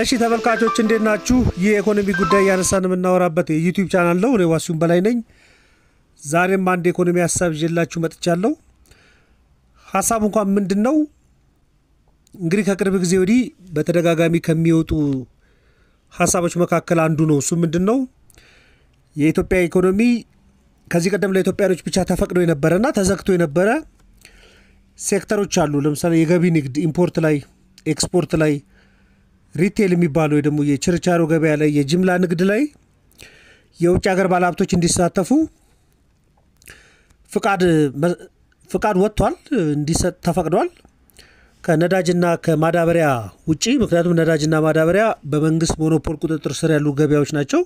እሺ ተመልካቾች እንዴት ናችሁ? ይህ የኢኮኖሚ ጉዳይ እያነሳን የምናወራበት የዩቲዩብ ቻናል ነው። እኔ ዋሲሁን በላይ ነኝ። ዛሬም አንድ የኢኮኖሚ ሀሳብ ይዤላችሁ መጥቻለሁ። ሀሳብ እንኳን ምንድን ነው? እንግዲህ ከቅርብ ጊዜ ወዲህ በተደጋጋሚ ከሚወጡ ሀሳቦች መካከል አንዱ ነው። እሱ ምንድን ነው? የኢትዮጵያ ኢኮኖሚ ከዚህ ቀደም ለኢትዮጵያኖች ብቻ ተፈቅዶ የነበረና ተዘግቶ የነበረ ሴክተሮች አሉ። ለምሳሌ የገቢ ንግድ፣ ኢምፖርት ላይ፣ ኤክስፖርት ላይ፣ ሪቴል የሚባለው ደግሞ የችርቻሮ ገበያ ላይ፣ የጅምላ ንግድ ላይ የውጭ ሀገር ባለሀብቶች እንዲሳተፉ ፍቃድ ፍቃድ ወጥቷል፣ እንዲሰጥ ተፈቅዷል። ከነዳጅና ከማዳበሪያ ውጪ። ምክንያቱም ነዳጅና ማዳበሪያ በመንግስት ሞኖፖል ቁጥጥር ስር ያሉ ገበያዎች ናቸው።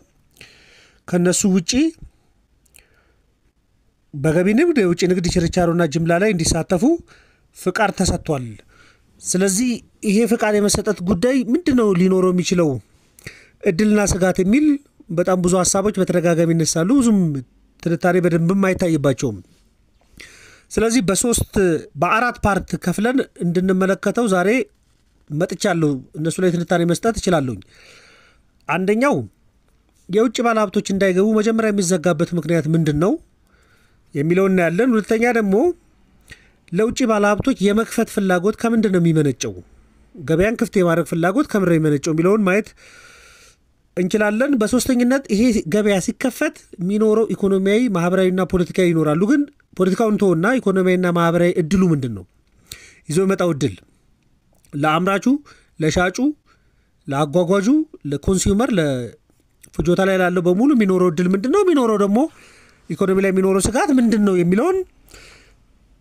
ከነሱ ውጪ በገቢ ንግድ፣ የውጭ ንግድ፣ ችርቻሮና ጅምላ ላይ እንዲሳተፉ ፍቃድ ተሰጥቷል። ስለዚህ ይሄ ፍቃድ የመሰጠት ጉዳይ ምንድን ነው ሊኖረው የሚችለው እድልና ስጋት የሚል በጣም ብዙ ሀሳቦች በተደጋጋሚ ይነሳሉ። ብዙም ትንታኔ በደንብም አይታይባቸውም። ስለዚህ በሶስት በአራት ፓርት ከፍለን እንድንመለከተው ዛሬ መጥቻለሁ። እነሱ ላይ ትንታኔ መስጠት እችላለሁኝ። አንደኛው የውጭ ባለሀብቶች እንዳይገቡ መጀመሪያ የሚዘጋበት ምክንያት ምንድን ነው? የሚለውን እናያለን። ሁለተኛ ደግሞ ለውጭ ባለሀብቶች የመክፈት ፍላጎት ከምንድን ነው የሚመነጨው? ገበያን ክፍት የማድረግ ፍላጎት ከምንድን ነው የሚመነጨው የሚለውን ማየት እንችላለን። በሶስተኝነት ይሄ ገበያ ሲከፈት የሚኖረው ኢኮኖሚያዊ ማህበራዊና ፖለቲካዊ ይኖራሉ። ግን ፖለቲካውን ተወና ኢኮኖሚያዊና ማህበራዊ እድሉ ምንድን ነው? ይዞ የመጣው እድል ለአምራቹ፣ ለሻጩ፣ ለአጓጓዡ፣ ለኮንሱመር፣ ለፍጆታ ላይ ላለው በሙሉ የሚኖረው እድል ምንድን ነው? የሚኖረው ደግሞ ኢኮኖሚ ላይ የሚኖረው ስጋት ምንድን ነው የሚለውን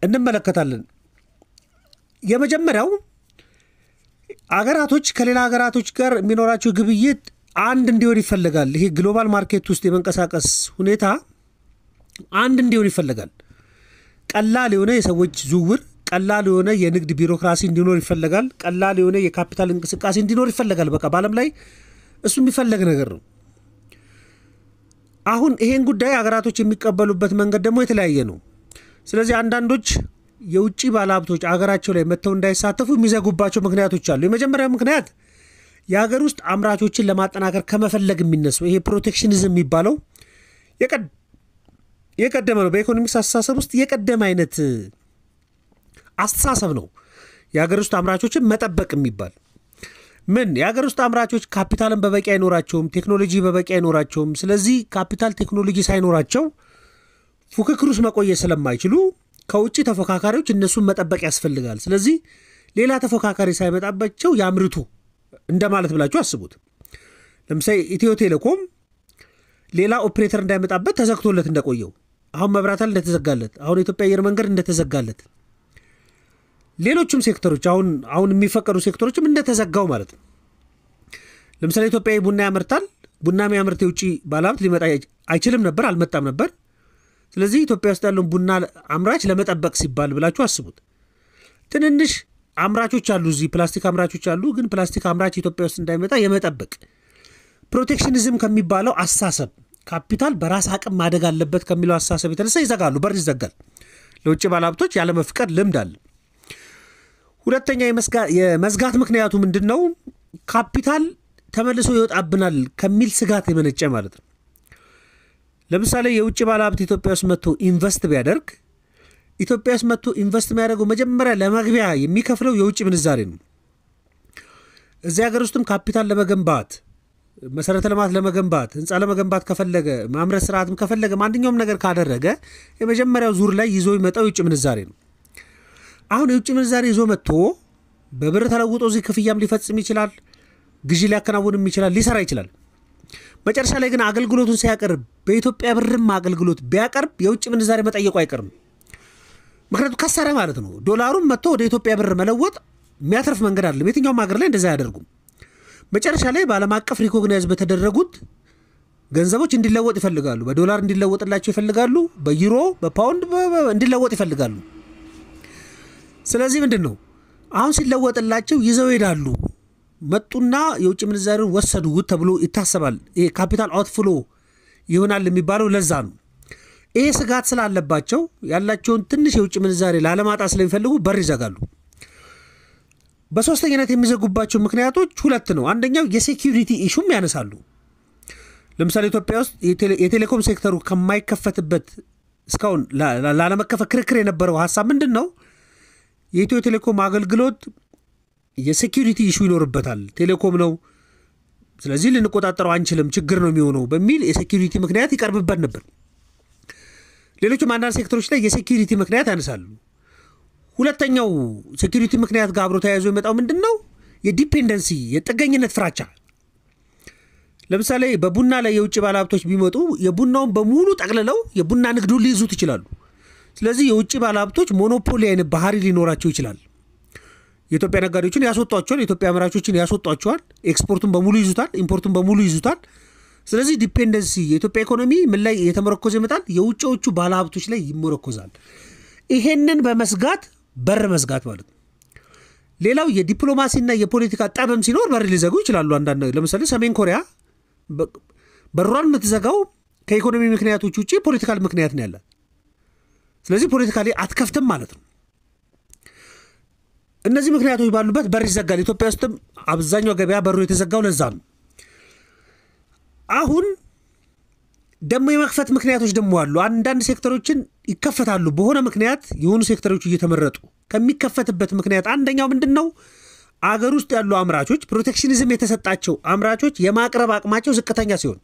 እንመለከታለን። የመጀመሪያው አገራቶች ከሌላ አገራቶች ጋር የሚኖራቸው ግብይት አንድ እንዲሆን ይፈልጋል። ይሄ ግሎባል ማርኬት ውስጥ የመንቀሳቀስ ሁኔታ አንድ እንዲሆን ይፈልጋል። ቀላል የሆነ የሰዎች ዝውውር፣ ቀላል የሆነ የንግድ ቢሮክራሲ እንዲኖር ይፈለጋል። ቀላል የሆነ የካፒታል እንቅስቃሴ እንዲኖር ይፈለጋል በቃ በአለም ላይ እሱ የሚፈለግ ነገር ነው። አሁን ይሄን ጉዳይ ሀገራቶች የሚቀበሉበት መንገድ ደግሞ የተለያየ ነው። ስለዚህ አንዳንዶች የውጭ ባለሀብቶች አገራቸው ላይ መጥተው እንዳይሳተፉ የሚዘጉባቸው ምክንያቶች አሉ። የመጀመሪያው ምክንያት የሀገር ውስጥ አምራቾችን ለማጠናከር ከመፈለግ የሚነሱ ይሄ ፕሮቴክሽኒዝም የሚባለው የቀደመ ነው። በኢኮኖሚክስ አስተሳሰብ ውስጥ የቀደመ አይነት አስተሳሰብ ነው የሀገር ውስጥ አምራቾችን መጠበቅ የሚባል ምን የሀገር ውስጥ አምራቾች ካፒታልን በበቂ አይኖራቸውም፣ ቴክኖሎጂ በበቂ አይኖራቸውም። ስለዚህ ካፒታል ቴክኖሎጂ ሳይኖራቸው ፉክክር ውስጥ መቆየት ስለማይችሉ ከውጭ ተፎካካሪዎች እነሱን መጠበቅ ያስፈልጋል። ስለዚህ ሌላ ተፎካካሪ ሳይመጣባቸው ያምርቱ እንደማለት ብላችሁ አስቡት። ለምሳሌ ኢትዮ ቴሌኮም ሌላ ኦፕሬተር እንዳይመጣበት ተዘግቶለት እንደቆየው አሁን መብራታል እንደተዘጋለት አሁን የኢትዮጵያ አየር መንገድ እንደተዘጋለት ሌሎችም ሴክተሮች አሁን አሁን የሚፈቀዱ ሴክተሮችም እንደተዘጋው ማለት ነው። ለምሳሌ ኢትዮጵያዊ ቡና ያመርታል። ቡና የሚያመርት የውጭ ባለሀብት ሊመጣ አይችልም ነበር፣ አልመጣም ነበር። ስለዚህ ኢትዮጵያ ውስጥ ያለውን ቡና አምራች ለመጠበቅ ሲባል ብላችሁ አስቡት። ትንንሽ አምራቾች አሉ፣ እዚህ ፕላስቲክ አምራቾች አሉ። ግን ፕላስቲክ አምራች ኢትዮጵያ ውስጥ እንዳይመጣ የመጠበቅ ፕሮቴክሽኒዝም ከሚባለው አሳሰብ ካፒታል በራስ አቅም ማደግ አለበት ከሚለው አሳሰብ የተነሳ ይዘጋሉ፣ በር ይዘጋል። ለውጭ ባለሀብቶች ያለመፍቀድ ልምድ አለ። ሁለተኛ የመዝጋት ምክንያቱ ምንድን ነው? ካፒታል ተመልሶ ይወጣብናል ከሚል ስጋት የመነጨ ማለት ነው። ለምሳሌ የውጭ ባለሀብት ኢትዮጵያ ውስጥ መጥቶ ኢንቨስት ቢያደርግ ኢትዮጵያ ውስጥ መጥቶ ኢንቨስት የሚያደርገው መጀመሪያ ለመግቢያ የሚከፍለው የውጭ ምንዛሬ ነው። እዚህ ሀገር ውስጥም ካፒታል ለመገንባት መሰረተ ልማት ለመገንባት ህንፃ ለመገንባት ከፈለገ ማምረት ስርዓትም ከፈለገ ማንኛውም ነገር ካደረገ የመጀመሪያው ዙር ላይ ይዞ ይመጣው የውጭ ምንዛሬ ነው። አሁን የውጭ ምንዛሬ ይዞ መጥቶ በብር ተለውጦ እዚህ ክፍያም ሊፈጽም ይችላል፣ ግዢ ሊያከናውንም ይችላል፣ ሊሰራ ይችላል። መጨረሻ ላይ ግን አገልግሎቱን ሲያቀርብ በኢትዮጵያ ብርም አገልግሎት ቢያቀርብ የውጭ ምንዛሬ መጠየቁ አይቀርም። ምክንያቱም ከሰረ ማለት ነው። ዶላሩን መጥቶ ወደ ኢትዮጵያ ብር መለወጥ የሚያተርፍ መንገድ አለ። የትኛውም ሀገር ላይ እንደዛ አያደርጉም። መጨረሻ ላይ በዓለም አቀፍ ሪኮግናይዝ በተደረጉት ገንዘቦች እንዲለወጥ ይፈልጋሉ። በዶላር እንዲለወጥላቸው ይፈልጋሉ። በዩሮ በፓውንድ እንዲለወጥ ይፈልጋሉ። ስለዚህ ምንድን ነው አሁን ሲለወጥላቸው ይዘው ሄዳሉ? መጡና የውጭ ምንዛሪን ወሰዱ ተብሎ ይታሰባል። ይሄ ካፒታል አውትፍሎ ይሆናል የሚባለው ለዛ ነው። ይሄ ስጋት ስላለባቸው ያላቸውን ትንሽ የውጭ ምንዛሬ ላለማጣት ስለሚፈልጉ በር ይዘጋሉ። በሶስተኝነት የሚዘጉባቸው ምክንያቶች ሁለት ነው። አንደኛው የሴኪሪቲ ኢሹም ያነሳሉ። ለምሳሌ ኢትዮጵያ ውስጥ የቴሌኮም ሴክተሩ ከማይከፈትበት እስካሁን ላለመከፈት ክርክር የነበረው ሀሳብ ምንድን ነው? የኢትዮ ቴሌኮም አገልግሎት የሴኪሪቲ ኢሹ ይኖርበታል። ቴሌኮም ነው፣ ስለዚህ ልንቆጣጠረው አንችልም፣ ችግር ነው የሚሆነው በሚል የሴኪሪቲ ምክንያት ይቀርብበት ነበር። ሌሎችም አንዳንድ ሴክተሮች ላይ የሴኪሪቲ ምክንያት ያነሳሉ። ሁለተኛው ሴኪሪቲ ምክንያት ጋር አብሮ ተያይዞ የመጣው ምንድን ነው? የዲፔንደንሲ የጥገኝነት ፍራቻ። ለምሳሌ በቡና ላይ የውጭ ባለሀብቶች ቢመጡ የቡናውን በሙሉ ጠቅልለው የቡና ንግዱን ሊይዙት ይችላሉ። ስለዚህ የውጭ ባለሀብቶች ሞኖፖሊ አይነት ባህሪ ሊኖራቸው ይችላል። የኢትዮጵያ ነጋዴዎችን ያስወጧቸዋል፣ የኢትዮጵያ አምራቾችን ያስወጧቸዋል፣ ኤክስፖርቱን በሙሉ ይዙታል፣ ኢምፖርቱን በሙሉ ይዙታል። ስለዚህ ዲፔንደንሲ የኢትዮጵያ ኢኮኖሚ ምን ላይ የተመረኮዘ ይመጣል? የውጭዎቹ ባለሀብቶች ላይ ይመረኮዛል። ይሄንን በመስጋት በር መዝጋት ማለት ነው። ሌላው የዲፕሎማሲና የፖለቲካ ጠብም ሲኖር በር ሊዘጉ ይችላሉ። አንዳንድ ለምሳሌ ሰሜን ኮሪያ በሯን የምትዘጋው ከኢኮኖሚ ምክንያቶች ውጭ ፖለቲካል ምክንያት ነው ያላት። ስለዚህ ላይ አትከፍትም ማለት ነው። እነዚህ ምክንያቶች ባሉበት በር ይዘጋል። ኢትዮጵያ ውስጥም አብዛኛው ገበያ በሩ የተዘጋው ለዛ ነው። አሁን ደግሞ የመክፈት ምክንያቶች ደግሞ አሉ። አንዳንድ ሴክተሮችን ይከፈታሉ በሆነ ምክንያት የሆኑ ሴክተሮች እየተመረጡ ከሚከፈትበት ምክንያት አንደኛው ምንድን ነው? አገር ውስጥ ያሉ አምራቾች ፕሮቴክሽኒዝም የተሰጣቸው አምራቾች የማቅረብ አቅማቸው ዝቅተኛ ሲሆን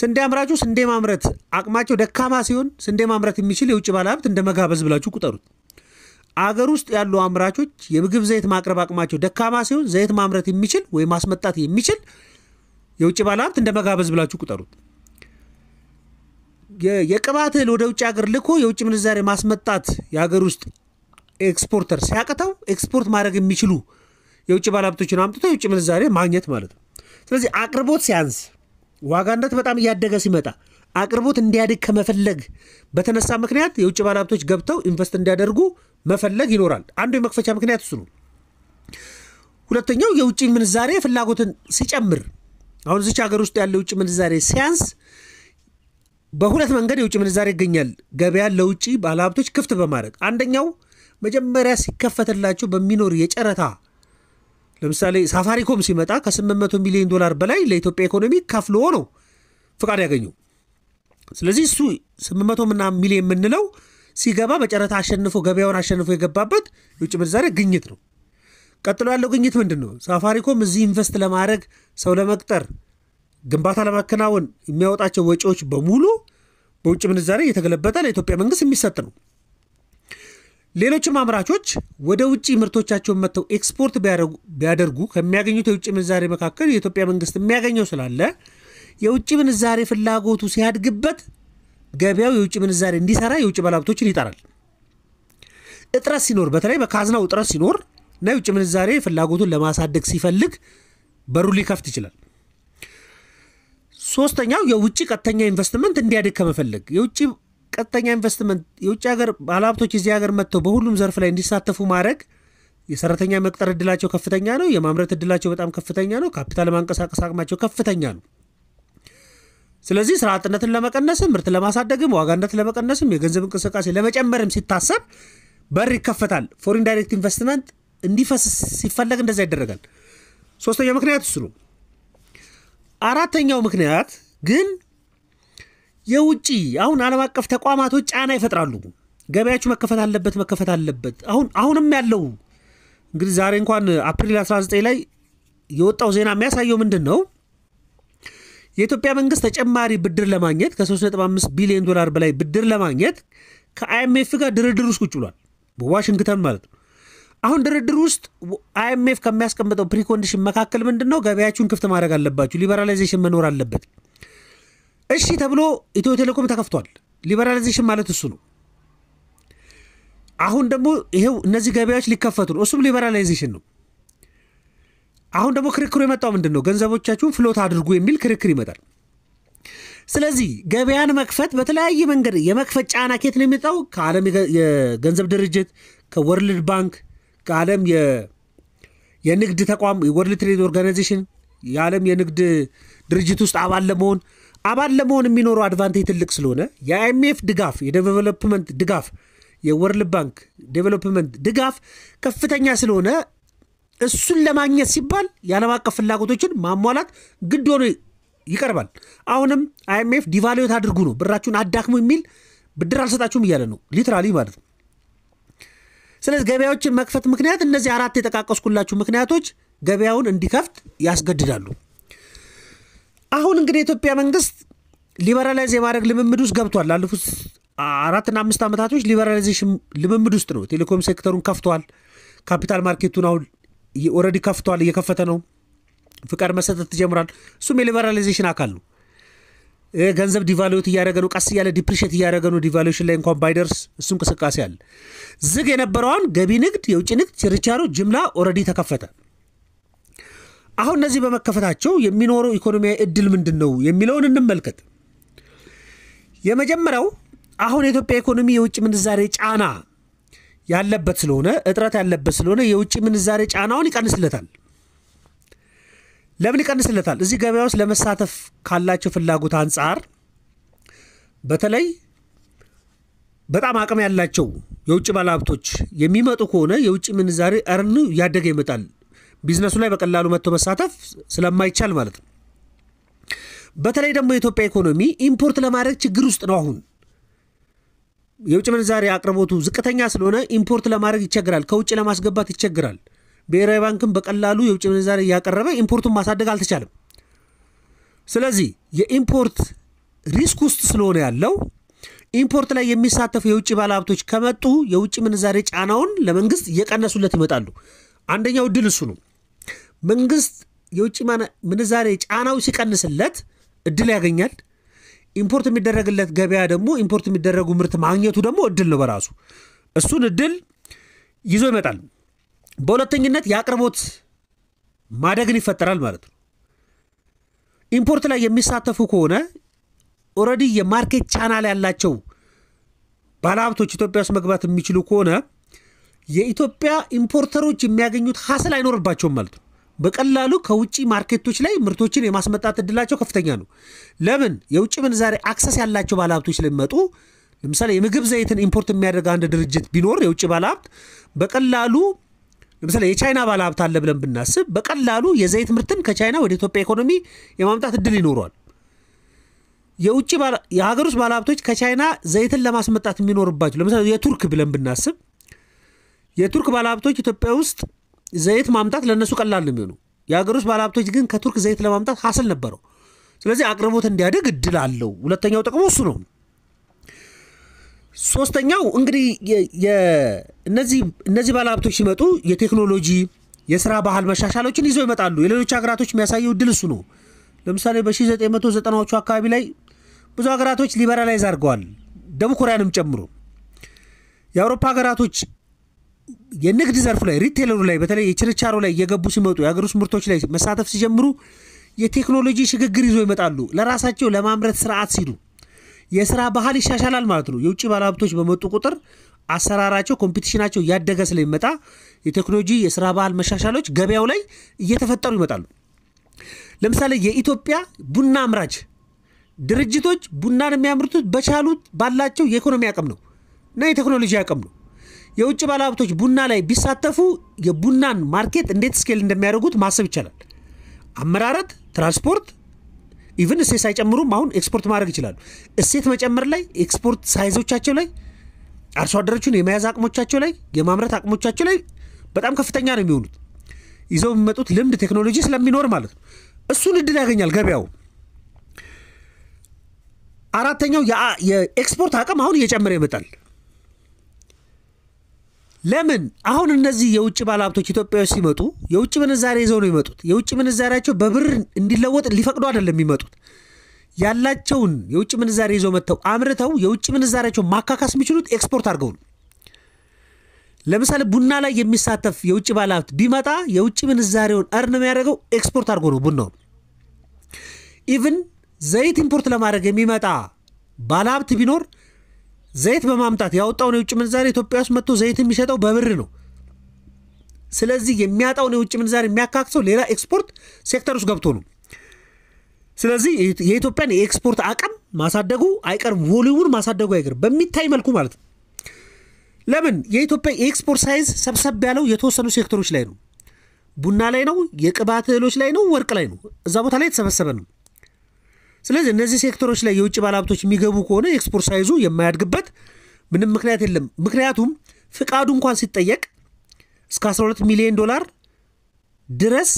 ስንዴ አምራቹ ስንዴ ማምረት አቅማቸው ደካማ ሲሆን ስንዴ ማምረት የሚችል የውጭ ባለሀብት እንደ መጋበዝ ብላችሁ ቁጠሩት። አገር ውስጥ ያሉ አምራቾች የምግብ ዘይት ማቅረብ አቅማቸው ደካማ ሲሆን ዘይት ማምረት የሚችል ወይም ማስመጣት የሚችል የውጭ ባለሀብት እንደ መጋበዝ ብላችሁ ቁጠሩት። የቅባት እህል ወደ ውጭ ሀገር ልኮ የውጭ ምንዛሬ ማስመጣት የሀገር ውስጥ ኤክስፖርተር ሲያቅተው ኤክስፖርት ማድረግ የሚችሉ የውጭ ባለሀብቶችን አምጥቶ የውጭ ምንዛሬ ማግኘት ማለት ነው። ስለዚህ አቅርቦት ሲያንስ ዋጋ ንረት በጣም እያደገ ሲመጣ አቅርቦት እንዲያድግ ከመፈለግ በተነሳ ምክንያት የውጭ ባለሀብቶች ገብተው ኢንቨስት እንዲያደርጉ መፈለግ ይኖራል። አንዱ የመክፈቻ ምክንያት እሱ ነው። ሁለተኛው የውጭ ምንዛሬ ፍላጎትን ሲጨምር፣ አሁን እዚች ሀገር ውስጥ ያለ የውጭ ምንዛሬ ሲያንስ በሁለት መንገድ የውጭ ምንዛሬ ይገኛል። ገበያ ለውጭ ባለሀብቶች ክፍት በማድረግ አንደኛው መጀመሪያ ሲከፈትላቸው በሚኖር የጨረታ ለምሳሌ ሳፋሪኮም ሲመጣ ከ800 ሚሊዮን ዶላር በላይ ለኢትዮጵያ ኢኮኖሚ ከፍሎ ነው ፍቃድ ያገኙ። ስለዚህ እሱ 800 ሚሊዮን የምንለው ሲገባ በጨረታ አሸንፎ ገበያውን አሸንፎ የገባበት የውጭ ምንዛሬ ግኝት ነው። ቀጥሎ ያለው ግኝት ምንድን ነው? ሳፋሪኮም እዚህ ኢንቨስት ለማድረግ ሰው ለመቅጠር ግንባታ ለማከናወን የሚያወጣቸው ወጪዎች በሙሉ በውጭ ምንዛሬ እየተገለበጠ ለኢትዮጵያ መንግስት የሚሰጥ ነው። ሌሎችም አምራቾች ወደ ውጭ ምርቶቻቸውን መጥተው ኤክስፖርት ቢያደርጉ ከሚያገኙት የውጭ ምንዛሬ መካከል የኢትዮጵያ መንግስት የሚያገኘው ስላለ የውጭ ምንዛሬ ፍላጎቱ ሲያድግበት ገበያው የውጭ ምንዛሬ እንዲሰራ የውጭ ባለሀብቶችን ይጠራል። እጥረት ሲኖር በተለይ በካዝናው እጥረት ሲኖር እና የውጭ ምንዛሬ ፍላጎቱን ለማሳደግ ሲፈልግ በሩ ሊከፍት ይችላል። ሶስተኛው የውጭ ቀጥተኛ ኢንቨስትመንት እንዲያድግ ከመፈለግ የውጭ ቀጥተኛ ኢንቨስትመንት የውጭ ሀገር ባለሀብቶች እዚህ ሀገር መጥተው በሁሉም ዘርፍ ላይ እንዲሳተፉ ማድረግ የሰራተኛ መቅጠር እድላቸው ከፍተኛ ነው። የማምረት እድላቸው በጣም ከፍተኛ ነው። ካፒታል ማንቀሳቀስ አቅማቸው ከፍተኛ ነው። ስለዚህ ስራ አጥነትን ለመቀነስም ምርት ለማሳደግም ዋጋነት ለመቀነስም የገንዘብ እንቅስቃሴ ለመጨመርም ሲታሰብ በር ይከፈታል። ፎሪን ዳይሬክት ኢንቨስትመንት እንዲፈስስ ሲፈለግ እንደዛ ይደረጋል። ሶስተኛው ምክንያት እሱ ነው። አራተኛው ምክንያት ግን የውጭ አሁን ዓለም አቀፍ ተቋማቶች ጫና ይፈጥራሉ። ገበያችሁ መከፈት አለበት መከፈት አለበት። አሁን አሁንም ያለው እንግዲህ ዛሬ እንኳን አፕሪል 19 ላይ የወጣው ዜና የሚያሳየው ምንድን ነው? የኢትዮጵያ መንግስት ተጨማሪ ብድር ለማግኘት ከ3.5 ቢሊዮን ዶላር በላይ ብድር ለማግኘት ከአይኤምኤፍ ጋር ድርድር ውስጥ ቁጭ ብሏል። በዋሽንግተን ማለት ነው። አሁን ድርድር ውስጥ አይኤምኤፍ ከሚያስቀምጠው ፕሪኮንዲሽን መካከል ምንድን ነው? ገበያችሁን ክፍት ማድረግ አለባችሁ፣ ሊበራላይዜሽን መኖር አለበት እሺ ተብሎ ኢትዮ ቴሌኮም ተከፍቷል። ሊበራላይዜሽን ማለት እሱ ነው። አሁን ደግሞ ይሄው እነዚህ ገበያዎች ሊከፈቱ ነው። እሱም ሊበራላይዜሽን ነው። አሁን ደግሞ ክርክሩ የመጣው ምንድን ነው? ገንዘቦቻችሁን ፍሎት አድርጉ የሚል ክርክር ይመጣል። ስለዚህ ገበያን መክፈት በተለያየ መንገድ የመክፈት ጫና ኬት ነው የሚመጣው? ከዓለም የገንዘብ ድርጅት፣ ከወርልድ ባንክ፣ ከዓለም የንግድ ተቋም ወርልድ ትሬድ ኦርጋናይዜሽን፣ የዓለም የንግድ ድርጅት ውስጥ አባል ለመሆን አባል ለመሆን የሚኖረው አድቫንቴጅ ትልቅ ስለሆነ የአይኤምኤፍ ድጋፍ የዴቨሎፕመንት ድጋፍ የወርልድ ባንክ ዴቨሎፕመንት ድጋፍ ከፍተኛ ስለሆነ እሱን ለማግኘት ሲባል የዓለም አቀፍ ፍላጎቶችን ማሟላት ግድ ሆኖ ይቀርባል። አሁንም አይኤምኤፍ ዲቫሉዌት አድርጉ ነው ብራችሁን አዳክሙ የሚል ብድር አልሰጣችሁም እያለ ነው ሊትራሊ ማለት ነው። ስለዚህ ገበያዎችን መክፈት ምክንያት እነዚህ አራት የጠቃቀስኩላችሁ ምክንያቶች ገበያውን እንዲከፍት ያስገድዳሉ። አሁን እንግዲህ የኢትዮጵያ መንግስት ሊበራላይዝ የማድረግ ልምምድ ውስጥ ገብቷል። ላለፉት አራትና አምስት ዓመታቶች ሊበራላይዜሽን ልምምድ ውስጥ ነው። ቴሌኮም ሴክተሩን ከፍተዋል። ካፒታል ማርኬቱን አሁን ኦልሬዲ ከፍተዋል፣ እየከፈተ ነው። ፍቃድ መሰጠት ትጀምራል። እሱም የሊበራላይዜሽን አካል ነው። ገንዘብ ዲቫሉዌት እያደረገ ነው። ቀስ እያለ ዲፕሪሽት እያደረገ ነው። ዲቫሉዌሽን ላይ እንኳን ባይደርስ እሱ እንቅስቃሴ አለ። ዝግ የነበረውን ገቢ ንግድ፣ የውጭ ንግድ፣ ችርቻሮ፣ ጅምላ ኦልሬዲ ተከፈተ። አሁን እነዚህ በመከፈታቸው የሚኖረው ኢኮኖሚያዊ እድል ምንድን ነው የሚለውን እንመልከት። የመጀመሪያው አሁን የኢትዮጵያ ኢኮኖሚ የውጭ ምንዛሬ ጫና ያለበት ስለሆነ እጥረት ያለበት ስለሆነ የውጭ ምንዛሬ ጫናውን ይቀንስለታል። ለምን ይቀንስለታል? እዚህ ገበያ ውስጥ ለመሳተፍ ካላቸው ፍላጎት አንጻር በተለይ በጣም አቅም ያላቸው የውጭ ባለሀብቶች የሚመጡ ከሆነ የውጭ ምንዛሬ እርን እያደገ ይመጣል። ቢዝነሱ ላይ በቀላሉ መጥቶ መሳተፍ ስለማይቻል ማለት ነው። በተለይ ደግሞ የኢትዮጵያ ኢኮኖሚ ኢምፖርት ለማድረግ ችግር ውስጥ ነው። አሁን የውጭ ምንዛሪ አቅርቦቱ ዝቅተኛ ስለሆነ ኢምፖርት ለማድረግ ይቸግራል፣ ከውጭ ለማስገባት ይቸግራል። ብሔራዊ ባንክም በቀላሉ የውጭ ምንዛሪ እያቀረበ ኢምፖርቱን ማሳደግ አልተቻለም። ስለዚህ የኢምፖርት ሪስክ ውስጥ ስለሆነ ያለው ኢምፖርት ላይ የሚሳተፉ የውጭ ባለሀብቶች ከመጡ የውጭ ምንዛሬ ጫናውን ለመንግስት እየቀነሱለት ይመጣሉ። አንደኛው እድል እሱ ነው። መንግስት የውጭ ምንዛሬ ጫናው ሲቀንስለት እድል ያገኛል። ኢምፖርት የሚደረግለት ገበያ ደግሞ ኢምፖርት የሚደረጉ ምርት ማግኘቱ ደግሞ እድል ነው በራሱ እሱን እድል ይዞ ይመጣል። በሁለተኝነት የአቅርቦት ማደግን ይፈጠራል ማለት ነው። ኢምፖርት ላይ የሚሳተፉ ከሆነ ኦልሬዲ የማርኬት ቻናል ያላቸው ባለሀብቶች ኢትዮጵያ ውስጥ መግባት የሚችሉ ከሆነ የኢትዮጵያ ኢምፖርተሮች የሚያገኙት ሀስል አይኖርባቸውም ማለት ነው። በቀላሉ ከውጭ ማርኬቶች ላይ ምርቶችን የማስመጣት እድላቸው ከፍተኛ ነው። ለምን የውጭ ምንዛሬ አክሰስ ያላቸው ባለሀብቶች ስለሚመጡ ለምሳሌ የምግብ ዘይትን ኢምፖርት የሚያደርግ አንድ ድርጅት ቢኖር የውጭ ባለሀብት በቀላሉ ለምሳሌ የቻይና ባለሀብት አለ ብለን ብናስብ በቀላሉ የዘይት ምርትን ከቻይና ወደ ኢትዮጵያ ኢኮኖሚ የማምጣት እድል ይኖረዋል። የውጭ የሀገር ውስጥ ባለሀብቶች ከቻይና ዘይትን ለማስመጣት የሚኖርባቸው ለምሳሌ የቱርክ ብለን ብናስብ የቱርክ ባለሀብቶች ኢትዮጵያ ውስጥ ዘይት ማምጣት ለእነሱ ቀላል ነው የሚሆነው። የሀገር ውስጥ ባለሀብቶች ግን ከቱርክ ዘይት ለማምጣት ሀስል ነበረው። ስለዚህ አቅርቦት እንዲያደግ እድል አለው። ሁለተኛው ጥቅሙ እሱ ነው። ሶስተኛው እንግዲህ እነዚህ ባለሀብቶች ሲመጡ የቴክኖሎጂ የስራ ባህል መሻሻሎችን ይዘው ይመጣሉ። የሌሎች ሀገራቶች የሚያሳየው እድል እሱ ነው። ለምሳሌ በ1990ዎቹ አካባቢ ላይ ብዙ ሀገራቶች ሊበራላይዝ አድርገዋል፣ ደቡብ ኮሪያንም ጨምሮ የአውሮፓ ሀገራቶች የንግድ ዘርፉ ላይ ሪቴለሩ ላይ በተለይ የችርቻሮ ላይ እየገቡ ሲመጡ የሀገር ውስጥ ምርቶች ላይ መሳተፍ ሲጀምሩ የቴክኖሎጂ ሽግግር ይዞ ይመጣሉ። ለራሳቸው ለማምረት ስርዓት ሲሉ የስራ ባህል ይሻሻላል ማለት ነው። የውጭ ባለሀብቶች በመጡ ቁጥር አሰራራቸው፣ ኮምፒቲሽናቸው እያደገ ስለሚመጣ የቴክኖሎጂ የስራ ባህል መሻሻሎች ገበያው ላይ እየተፈጠሩ ይመጣሉ። ለምሳሌ የኢትዮጵያ ቡና አምራች ድርጅቶች ቡናን የሚያምርቱት በቻሉት ባላቸው የኢኮኖሚ አቅም ነው እና የቴክኖሎጂ አቅም ነው። የውጭ ባለሀብቶች ቡና ላይ ቢሳተፉ የቡናን ማርኬት እንዴት ስኬል እንደሚያደርጉት ማሰብ ይቻላል። አመራረት፣ ትራንስፖርት ኢቨን እሴት ሳይጨምሩም አሁን ኤክስፖርት ማድረግ ይችላሉ። እሴት መጨመር ላይ ኤክስፖርት ሳይዞቻቸው ላይ አርሶ አደሮቹን የመያዝ አቅሞቻቸው ላይ የማምረት አቅሞቻቸው ላይ በጣም ከፍተኛ ነው የሚሆኑት ይዘው የሚመጡት ልምድ ቴክኖሎጂ ስለሚኖር ማለት ነው። እሱን እድል ያገኛል ገበያው። አራተኛው የኤክስፖርት አቅም አሁን እየጨመረ ይመጣል። ለምን አሁን እነዚህ የውጭ ባለሀብቶች ኢትዮጵያ ውስጥ ሲመጡ የውጭ ምንዛሬ ይዘው ነው ይመጡት። የውጭ ምንዛሬያቸው በብር እንዲለወጥ ሊፈቅዱ አይደለም የሚመጡት። ያላቸውን የውጭ ምንዛሬ ይዘው መጥተው አምርተው የውጭ ምንዛሬያቸው ማካካስ የሚችሉት ኤክስፖርት አድርገው ነው። ለምሳሌ ቡና ላይ የሚሳተፍ የውጭ ባለሀብት ቢመጣ የውጭ ምንዛሬውን እርን የሚያደርገው ኤክስፖርት አድርጎ ነው ቡናውን። ኢቭን ዘይት ኢምፖርት ለማድረግ የሚመጣ ባለሀብት ቢኖር ዘይት በማምጣት ያወጣውን የውጭ ምንዛሬ ኢትዮጵያ ውስጥ መጥቶ ዘይት የሚሸጠው በብር ነው። ስለዚህ የሚያጣውን የውጭ ምንዛሬ የሚያካክሰው ሌላ ኤክስፖርት ሴክተር ውስጥ ገብቶ ነው። ስለዚህ የኢትዮጵያን የኤክስፖርት አቅም ማሳደጉ አይቀርም፣ ቮሊዩሙን ማሳደጉ አይቀርም በሚታይ መልኩ ማለት ነው። ለምን የኢትዮጵያ የኤክስፖርት ሳይዝ ሰብሰብ ያለው የተወሰኑ ሴክተሮች ላይ ነው። ቡና ላይ ነው፣ የቅባት እህሎች ላይ ነው፣ ወርቅ ላይ ነው። እዛ ቦታ ላይ የተሰበሰበ ነው። ስለዚህ እነዚህ ሴክተሮች ላይ የውጭ ባለሀብቶች የሚገቡ ከሆነ ኤክስፖርት ሳይዙ የማያድግበት ምንም ምክንያት የለም። ምክንያቱም ፍቃዱ እንኳን ሲጠየቅ እስከ 12 ሚሊዮን ዶላር ድረስ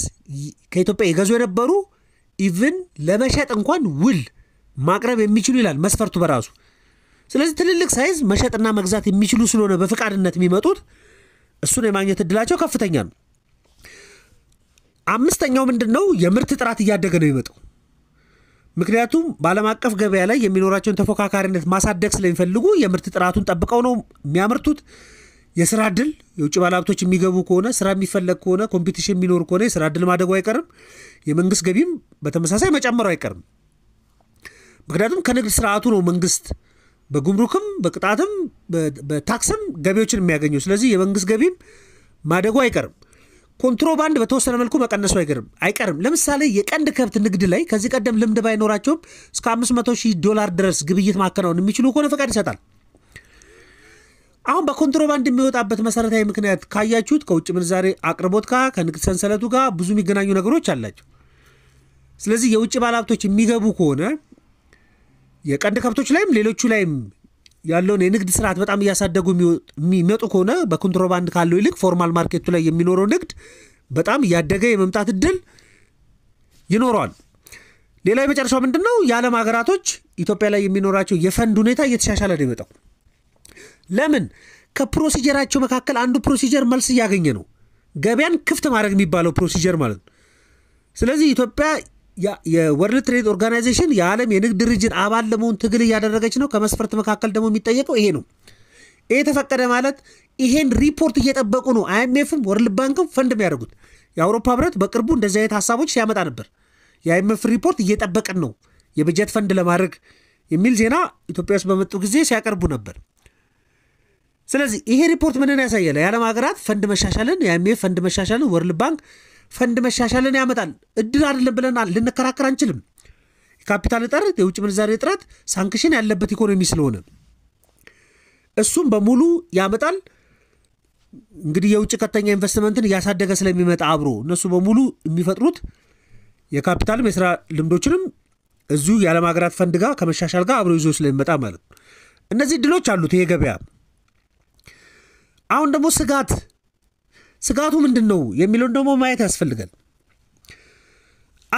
ከኢትዮጵያ የገዙ የነበሩ ኢቭን ለመሸጥ እንኳን ውል ማቅረብ የሚችሉ ይላል መስፈርቱ በራሱ። ስለዚህ ትልልቅ ሳይዝ መሸጥና መግዛት የሚችሉ ስለሆነ በፍቃድነት የሚመጡት እሱን የማግኘት እድላቸው ከፍተኛ ነው። አምስተኛው ምንድን ነው? የምርት ጥራት እያደገ ነው የሚመጣው። ምክንያቱም በዓለም አቀፍ ገበያ ላይ የሚኖራቸውን ተፎካካሪነት ማሳደግ ስለሚፈልጉ የምርት ጥራቱን ጠብቀው ነው የሚያመርቱት። የስራ እድል የውጭ ባለሀብቶች የሚገቡ ከሆነ ስራ የሚፈለግ ከሆነ ኮምፒቲሽን የሚኖር ከሆነ የስራ እድል ማደጉ አይቀርም። የመንግስት ገቢም በተመሳሳይ መጨመሩ አይቀርም። ምክንያቱም ከንግድ ስርዓቱ ነው መንግስት በጉምሩክም በቅጣትም በታክስም ገቢዎችን የሚያገኘው። ስለዚህ የመንግስት ገቢም ማደጉ አይቀርም። ኮንትሮባንድ በተወሰነ መልኩ መቀነሱ አይቀርም። ለምሳሌ የቀንድ ከብት ንግድ ላይ ከዚህ ቀደም ልምድ ባይኖራቸውም እስከ 500 ሺህ ዶላር ድረስ ግብይት ማከናወን የሚችሉ ከሆነ ፈቃድ ይሰጣል። አሁን በኮንትሮባንድ የሚወጣበት መሰረታዊ ምክንያት ካያችሁት ከውጭ ምንዛሬ አቅርቦት ጋር ከንግድ ሰንሰለቱ ጋር ብዙ የሚገናኙ ነገሮች አላቸው። ስለዚህ የውጭ ባለሀብቶች የሚገቡ ከሆነ የቀንድ ከብቶች ላይም ሌሎቹ ላይም ያለውን የንግድ ስርዓት በጣም እያሳደጉ የሚመጡ ከሆነ በኮንትሮባንድ ካለው ይልቅ ፎርማል ማርኬቱ ላይ የሚኖረው ንግድ በጣም እያደገ የመምጣት እድል ይኖረዋል። ሌላ የመጨረሻው ምንድን ነው? የዓለም ሀገራቶች ኢትዮጵያ ላይ የሚኖራቸው የፈንድ ሁኔታ እየተሻሻለ ነው የመጣው። ለምን? ከፕሮሲጀራቸው መካከል አንዱ ፕሮሲጀር መልስ እያገኘ ነው። ገበያን ክፍት ማድረግ የሚባለው ፕሮሲጀር ማለት ነው። ስለዚህ ኢትዮጵያ የወርልድ ትሬድ ኦርጋናይዜሽን የዓለም የንግድ ድርጅት አባል ለመሆን ትግል እያደረገች ነው። ከመስፈርት መካከል ደግሞ የሚጠየቀው ይሄ ነው። ይሄ ተፈቀደ ማለት ይሄን ሪፖርት እየጠበቁ ነው። አይኤምኤፍም ወርልድ ባንክም ፈንድ የሚያደርጉት የአውሮፓ ህብረት በቅርቡ እንደዚህ አይነት ሀሳቦች ሲያመጣ ነበር። የአይኤምኤፍ ሪፖርት እየጠበቅን ነው የበጀት ፈንድ ለማድረግ የሚል ዜና ኢትዮጵያ ውስጥ በመጡ ጊዜ ሲያቀርቡ ነበር። ስለዚህ ይሄ ሪፖርት ምንን ያሳያል? የዓለም ሀገራት ፈንድ መሻሻልን፣ የአይኤምኤፍ ፈንድ መሻሻልን፣ ወርልድ ባንክ ፈንድ መሻሻልን ያመጣል። እድል አይደለም ብለናል፣ ልንከራከር አንችልም። የካፒታል እጥረት፣ የውጭ ምንዛሬ እጥረት ሳንክሽን ያለበት ኢኮኖሚ ስለሆነ እሱም በሙሉ ያመጣል። እንግዲህ የውጭ ቀጥተኛ ኢንቨስትመንትን እያሳደገ ስለሚመጣ አብሮ እነሱ በሙሉ የሚፈጥሩት የካፒታልም የስራ ልምዶችንም እዚሁ የዓለም ሀገራት ፈንድ ጋር ከመሻሻል ጋር አብሮ ይዞ ስለሚመጣ ማለት ነው። እነዚህ እድሎች አሉት ይሄ ገበያ። አሁን ደግሞ ስጋት ስጋቱ ምንድን ነው የሚለውን ደግሞ ማየት ያስፈልጋል።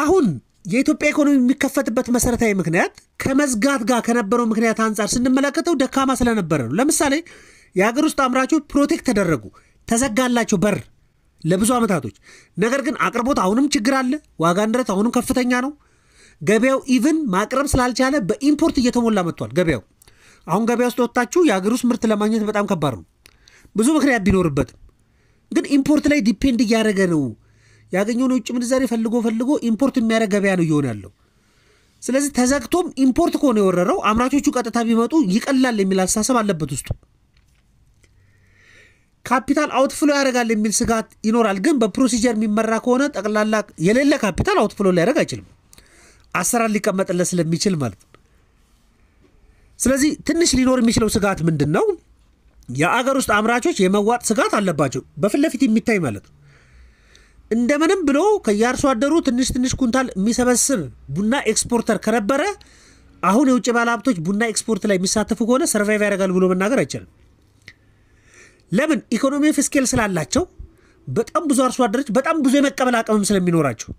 አሁን የኢትዮጵያ ኢኮኖሚ የሚከፈትበት መሰረታዊ ምክንያት ከመዝጋት ጋር ከነበረው ምክንያት አንጻር ስንመለከተው ደካማ ስለነበረ ነው። ለምሳሌ የሀገር ውስጥ አምራቾች ፕሮቴክት ተደረጉ፣ ተዘጋላቸው በር ለብዙ ዓመታቶች። ነገር ግን አቅርቦት አሁንም ችግር አለ። ዋጋ ንረት አሁንም ከፍተኛ ነው። ገበያው ኢቭን ማቅረብ ስላልቻለ በኢምፖርት እየተሞላ መጥቷል። ገበያው አሁን ገበያ ውስጥ ወጥታችሁ የሀገር ውስጥ ምርት ለማግኘት በጣም ከባድ ነው፣ ብዙ ምክንያት ቢኖርበትም ግን ኢምፖርት ላይ ዲፔንድ እያደረገ ነው ያገኘውን የውጭ ምንዛሬ ፈልጎ ፈልጎ ኢምፖርት የሚያደረግ ገበያ ነው እየሆነ ያለው። ስለዚህ ተዘግቶም ኢምፖርት ከሆነ የወረረው አምራቾቹ ቀጥታ ቢመጡ ይቀላል የሚል አስተሳሰብ አለበት ውስጡ። ካፒታል አውትፍሎ ያደርጋል የሚል ስጋት ይኖራል። ግን በፕሮሲጀር የሚመራ ከሆነ ጠቅላላ የሌለ ካፒታል አውትፍሎ ሊያደርግ አይችልም፣ አሰራር ሊቀመጥለት ስለሚችል ማለት ነው። ስለዚህ ትንሽ ሊኖር የሚችለው ስጋት ምንድን ነው? የአገር ውስጥ አምራቾች የመዋጥ ስጋት አለባቸው። በፊት ለፊት የሚታይ ማለት ነው። እንደምንም ብሎ ከየአርሶ አደሩ ትንሽ ትንሽ ኩንታል የሚሰበስብ ቡና ኤክስፖርተር ከነበረ አሁን የውጭ ባለሀብቶች ቡና ኤክስፖርት ላይ የሚሳተፉ ከሆነ ሰርቫይቭ ያደርጋል ብሎ መናገር አይቻልም። ለምን? ኢኮኖሚ ስኬል ስላላቸው በጣም ብዙ አርሶ አደሮች በጣም ብዙ የመቀበል አቅምም ስለሚኖራቸው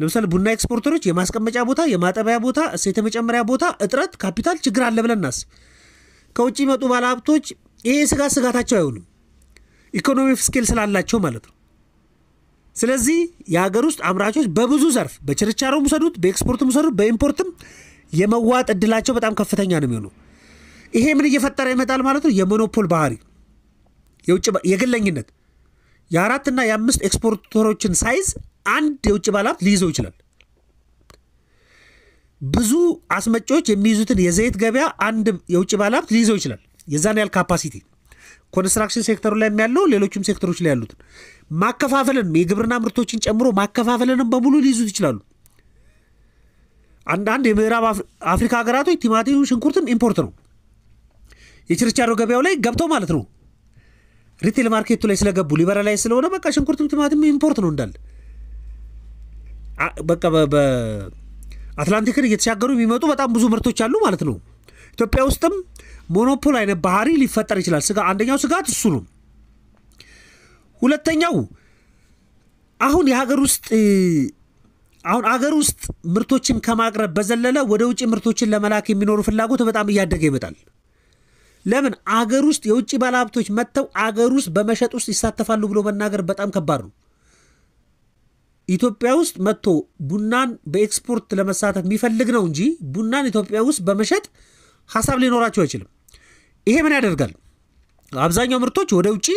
ለምሳሌ ቡና ኤክስፖርተሮች የማስቀመጫ ቦታ፣ የማጠቢያ ቦታ፣ እሴት መጨመሪያ ቦታ እጥረት ካፒታል ችግር አለ ብለን እናስብ። ከውጭ ይመጡ ባለሀብቶች ይሄ ስጋት ስጋታቸው አይሆንም። ኢኮኖሚ ስኪል ስላላቸው ማለት ነው። ስለዚህ የሀገር ውስጥ አምራቾች በብዙ ዘርፍ በችርቻሮ ውሰዱት፣ በኤክስፖርትም ውሰዱት፣ በኢምፖርትም የመዋጥ እድላቸው በጣም ከፍተኛ ነው የሚሆነው። ይሄ ምን እየፈጠረ ይመጣል ማለት ነው? የሞኖፖል ባህሪ፣ የውጭ የግለኝነት የአራትና የአምስት ኤክስፖርተሮችን ሳይዝ አንድ የውጭ ባለሀብት ሊይዘው ይችላል። ብዙ አስመጪዎች የሚይዙትን የዘይት ገበያ አንድ የውጭ ባለሀብት ሊይዘው ይችላል። የዛን ያህል ካፓሲቲ ኮንስትራክሽን ሴክተሩ ላይ ያለው ሌሎችም ሴክተሮች ላይ ያሉትን ማከፋፈልን የግብርና ምርቶችን ጨምሮ ማከፋፈልንም በሙሉ ሊይዙት ይችላሉ። አንዳንድ የምዕራብ አፍሪካ ሀገራቶች ቲማቲም፣ ሽንኩርትም ኢምፖርት ነው። የችርቻሮ ገበያው ላይ ገብተው ማለት ነው። ሪቴል ማርኬቱ ላይ ስለገቡ ሊበራ ላይ ስለሆነ በቃ ሽንኩርትም ቲማቲም ኢምፖርት ነው እንዳለ በቃ በአትላንቲክን እየተሻገሩ የሚመጡ በጣም ብዙ ምርቶች አሉ ማለት ነው። ኢትዮጵያ ውስጥም ሞኖፖል አይነት ባህሪ ሊፈጠር ይችላል። ስጋ አንደኛው ስጋት እሱ ነው። ሁለተኛው አሁን የሀገር ውስጥ አሁን አገር ውስጥ ምርቶችን ከማቅረብ በዘለለ ወደ ውጭ ምርቶችን ለመላክ የሚኖሩ ፍላጎት በጣም እያደገ ይመጣል። ለምን አገር ውስጥ የውጭ ባለሀብቶች መጥተው አገር ውስጥ በመሸጥ ውስጥ ይሳተፋሉ ብሎ መናገር በጣም ከባድ ነው። ኢትዮጵያ ውስጥ መጥቶ ቡናን በኤክስፖርት ለመሳተፍ የሚፈልግ ነው እንጂ ቡናን ኢትዮጵያ ውስጥ በመሸጥ ሀሳብ ሊኖራቸው አይችልም። ይሄ ምን ያደርጋል? አብዛኛው ምርቶች ወደ ውጭ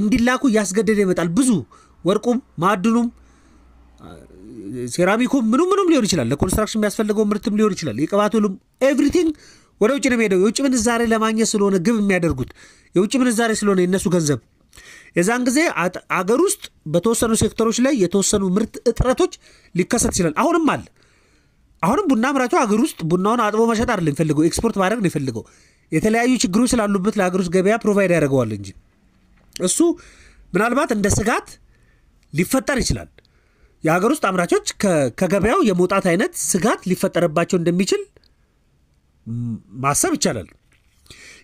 እንዲላኩ እያስገደደ ይመጣል። ብዙ ወርቁም፣ ማዕድኑም፣ ሴራሚኩም ምኑም ምኑም ሊሆን ይችላል። ለኮንስትራክሽን የሚያስፈልገው ምርትም ሊሆን ይችላል። የቅባት ሁሉም ኤቭሪቲንግ ወደ ውጭ ነው የሚሄደው። የውጭ ምንዛሬ ለማግኘት ስለሆነ ግብ የሚያደርጉት የውጭ ምንዛሬ ስለሆነ የነሱ ገንዘብ የዛን ጊዜ አገር ውስጥ በተወሰኑ ሴክተሮች ላይ የተወሰኑ ምርት እጥረቶች ሊከሰት ይችላል። አሁንም አለ። አሁንም ቡና አምራቹ አገር ውስጥ ቡናውን አጥቦ መሸጥ አይደለም የሚፈልገው፣ ኤክስፖርት ማድረግ ነው የፈልገው። የተለያዩ ችግሮች ስላሉበት ለሀገር ውስጥ ገበያ ፕሮቫይድ ያደርገዋል እንጂ እሱ ምናልባት እንደ ስጋት ሊፈጠር ይችላል። የሀገር ውስጥ አምራቾች ከገበያው የመውጣት አይነት ስጋት ሊፈጠርባቸው እንደሚችል ማሰብ ይቻላል።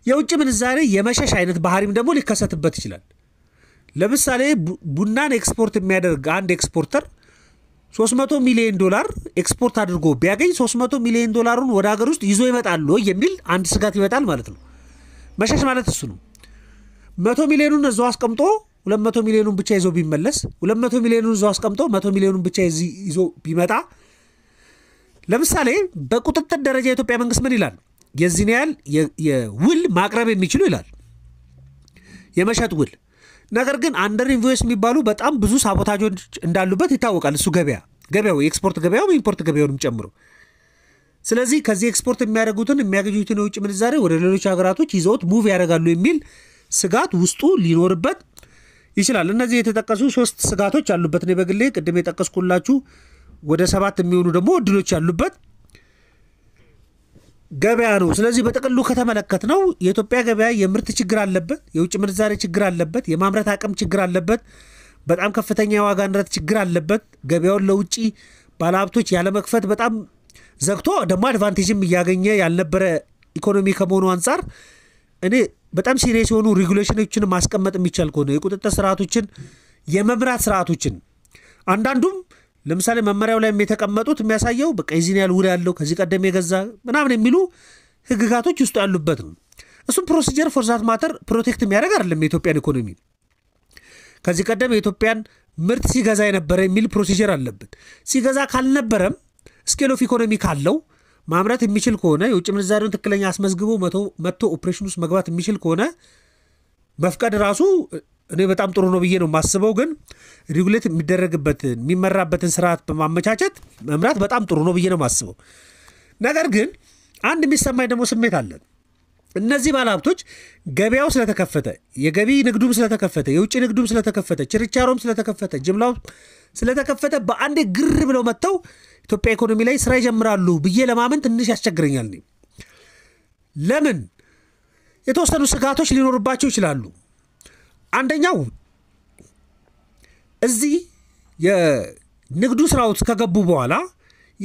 የውጭ ምንዛሬ የመሸሽ አይነት ባህሪም ደግሞ ሊከሰትበት ይችላል። ለምሳሌ ቡናን ኤክስፖርት የሚያደርግ አንድ ኤክስፖርተር 300 ሚሊዮን ዶላር ኤክስፖርት አድርጎ ቢያገኝ 300 ሚሊዮን ዶላሩን ወደ ሀገር ውስጥ ይዞ ይመጣል ወይ የሚል አንድ ስጋት ይመጣል ማለት ነው። መሸሽ ማለት እሱ ነው። 100 ሚሊዮኑን እዛው አስቀምጦ 200 ሚሊዮኑን ብቻ ይዞ ቢመለስ 200 ሚሊዮኑን እዛው አስቀምጦ 100 ሚሊዮኑን ብቻ ይዞ ቢመጣ ለምሳሌ በቁጥጥር ደረጃ የኢትዮጵያ መንግስት ምን ይላል? የዚህን ያህል የውል ማቅረብ የሚችሉ ይላል የመሸጥ ውል ነገር ግን አንደር ኢንቮይስ የሚባሉ በጣም ብዙ ሳቦታጆች እንዳሉበት ይታወቃል። እሱ ገበያ ገበያው የኤክስፖርት ገበያው ኢምፖርት ገበያውንም ጨምሮ ስለዚህ ከዚህ ኤክስፖርት የሚያደርጉትን የሚያገኙትን የውጭ ምንዛሬ ወደ ሌሎች ሀገራቶች ይዘውት ሙቭ ያደርጋሉ የሚል ስጋት ውስጡ ሊኖርበት ይችላል። እነዚህ የተጠቀሱ ሶስት ስጋቶች አሉበት። እኔ በግሌ ቅድም የጠቀስኩላችሁ ወደ ሰባት የሚሆኑ ደግሞ እድሎች ያሉበት ገበያ ነው። ስለዚህ በጥቅሉ ከተመለከት ነው የኢትዮጵያ ገበያ የምርት ችግር አለበት፣ የውጭ ምንዛሬ ችግር አለበት፣ የማምረት አቅም ችግር አለበት፣ በጣም ከፍተኛ የዋጋ ንረት ችግር አለበት። ገበያውን ለውጭ ባለሀብቶች ያለመክፈት በጣም ዘግቶ ደግሞ አድቫንቴጅም እያገኘ ያልነበረ ኢኮኖሚ ከመሆኑ አንጻር እኔ በጣም ሲሪየስ የሆኑ ሬጉሌሽኖችን ማስቀመጥ የሚቻል ከሆነ የቁጥጥር ስርዓቶችን የመምራት ስርዓቶችን አንዳንዱም ለምሳሌ መመሪያው ላይ የተቀመጡት የሚያሳየው በቃ የዚህን ያህል ውል ያለው ከዚህ ቀደም የገዛ ምናምን የሚሉ ህግጋቶች ውስጡ ያሉበት ነው። እሱም ፕሮሲጀር ፎር ዛት ማተር ፕሮቴክት የሚያደርግ አይደለም የኢትዮጵያን ኢኮኖሚ። ከዚህ ቀደም የኢትዮጵያን ምርት ሲገዛ የነበረ የሚል ፕሮሲጀር አለበት። ሲገዛ ካልነበረም ስኬል ኦፍ ኢኮኖሚ ካለው ማምረት የሚችል ከሆነ የውጭ ምንዛሪውን ትክክለኛ አስመዝግቦ መቶ ኦፕሬሽን ውስጥ መግባት የሚችል ከሆነ መፍቀድ ራሱ እኔ በጣም ጥሩ ነው ብዬ ነው የማስበው። ግን ሪጉሌት የሚደረግበትን የሚመራበትን ስርዓት በማመቻቸት መምራት በጣም ጥሩ ነው ብዬ ነው የማስበው። ነገር ግን አንድ የሚሰማኝ ደግሞ ስሜት አለን። እነዚህ ባለሀብቶች ገበያው ስለተከፈተ የገቢ ንግዱም ስለተከፈተ የውጭ ንግዱም ስለተከፈተ ችርቻሮም ስለተከፈተ ጅምላው ስለተከፈተ በአንዴ ግር ብለው መጥተው ኢትዮጵያ ኢኮኖሚ ላይ ስራ ይጀምራሉ ብዬ ለማመን ትንሽ ያስቸግረኛል። ለምን የተወሰኑ ስጋቶች ሊኖርባቸው ይችላሉ። አንደኛው እዚህ የንግዱ ስራ ውስጥ ከገቡ በኋላ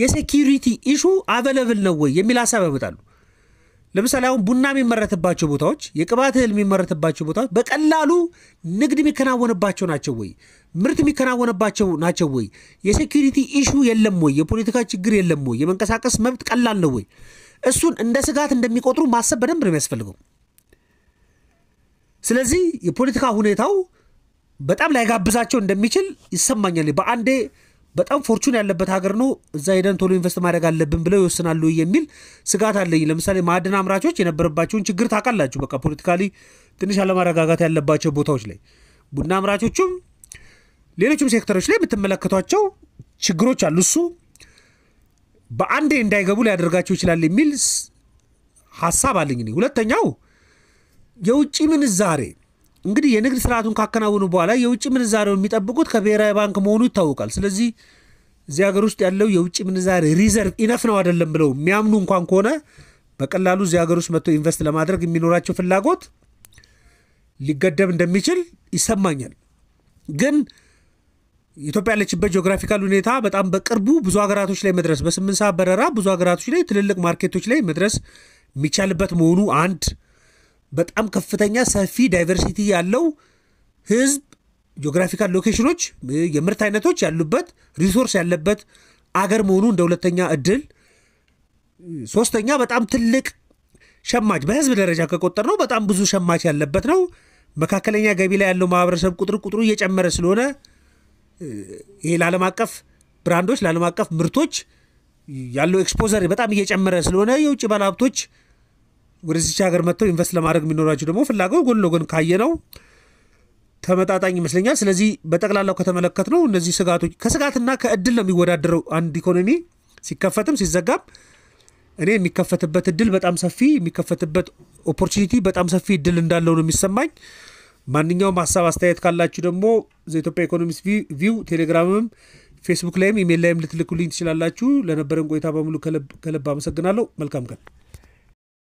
የሴኪሪቲ ኢሹ አቬለብል ነው ወይ የሚል ሀሳብ ያመጣሉ። ለምሳሌ አሁን ቡና የሚመረትባቸው ቦታዎች፣ የቅባት እህል የሚመረትባቸው ቦታዎች በቀላሉ ንግድ የሚከናወንባቸው ናቸው ወይ? ምርት የሚከናወንባቸው ናቸው ወይ? የሴኪሪቲ ኢሹ የለም ወይ? የፖለቲካ ችግር የለም ወይ? የመንቀሳቀስ መብት ቀላል ነው ወይ? እሱን እንደ ስጋት እንደሚቆጥሩ ማሰብ በደንብ ነው የሚያስፈልገው። ስለዚህ የፖለቲካ ሁኔታው በጣም ላይጋብዛቸው እንደሚችል ይሰማኛል። በአንዴ በጣም ፎርቹን ያለበት ሀገር ነው፣ እዛ ሄደን ቶሎ ኢንቨስት ማድረግ አለብን ብለው ይወስናሉ የሚል ስጋት አለኝ። ለምሳሌ ማዕድን አምራቾች የነበረባቸውን ችግር ታውቃላችሁ። በቃ ፖለቲካሊ ትንሽ አለማረጋጋት ያለባቸው ቦታዎች ላይ ቡና አምራቾቹም ሌሎችም ሴክተሮች ላይ የምትመለከቷቸው ችግሮች አሉ። እሱ በአንዴ እንዳይገቡ ሊያደርጋቸው ይችላል የሚል ሀሳብ አለኝ። ሁለተኛው የውጭ ምንዛሬ እንግዲህ የንግድ ስርዓቱን ካከናወኑ በኋላ የውጭ ምንዛሬው የሚጠብቁት ከብሔራዊ ባንክ መሆኑ ይታወቃል። ስለዚህ እዚህ ሀገር ውስጥ ያለው የውጭ ምንዛሬ ሪዘርቭ ኢነፍ ነው አይደለም ብለው የሚያምኑ እንኳን ከሆነ በቀላሉ እዚህ ሀገር ውስጥ መጥተው ኢንቨስት ለማድረግ የሚኖራቸው ፍላጎት ሊገደብ እንደሚችል ይሰማኛል። ግን ኢትዮጵያ ያለችበት ጂኦግራፊካል ሁኔታ በጣም በቅርቡ ብዙ ሀገራቶች ላይ መድረስ በስምንት ሰዓት በረራ ብዙ ሀገራቶች ላይ ትልልቅ ማርኬቶች ላይ መድረስ የሚቻልበት መሆኑ አንድ በጣም ከፍተኛ ሰፊ ዳይቨርሲቲ ያለው ህዝብ፣ ጂኦግራፊካል ሎኬሽኖች፣ የምርት አይነቶች ያሉበት ሪሶርስ ያለበት አገር መሆኑ እንደ ሁለተኛ እድል፣ ሶስተኛ በጣም ትልቅ ሸማች በህዝብ ደረጃ ከቆጠር ነው በጣም ብዙ ሸማች ያለበት ነው። መካከለኛ ገቢ ላይ ያለው ማህበረሰብ ቁጥር ቁጥሩ እየጨመረ ስለሆነ ይሄ ለዓለም አቀፍ ብራንዶች ለዓለም አቀፍ ምርቶች ያለው ኤክስፖዘር በጣም እየጨመረ ስለሆነ የውጭ ባለሀብቶች ወደዚች ሀገር መጥተው ኢንቨስት ለማድረግ የሚኖራቸው ደግሞ ፍላጎት ጎን ለጎን ካየ ነው ተመጣጣኝ ይመስለኛል። ስለዚህ በጠቅላላው ከተመለከት ነው እነዚህ ስጋቶች ከስጋትና ከእድል ነው የሚወዳደረው አንድ ኢኮኖሚ ሲከፈትም ሲዘጋም። እኔ የሚከፈትበት እድል በጣም ሰፊ የሚከፈትበት ኦፖርቹኒቲ በጣም ሰፊ እድል እንዳለው ነው የሚሰማኝ። ማንኛውም ሀሳብ አስተያየት ካላችሁ ደግሞ ዘኢትዮጵያ ኢኮኖሚስት ቪው ቴሌግራምም ፌስቡክ ላይም ኢሜል ላይም ልትልኩልኝ ትችላላችሁ። ለነበረን ቆይታ በሙሉ ከልብ አመሰግናለሁ። መልካም ቀን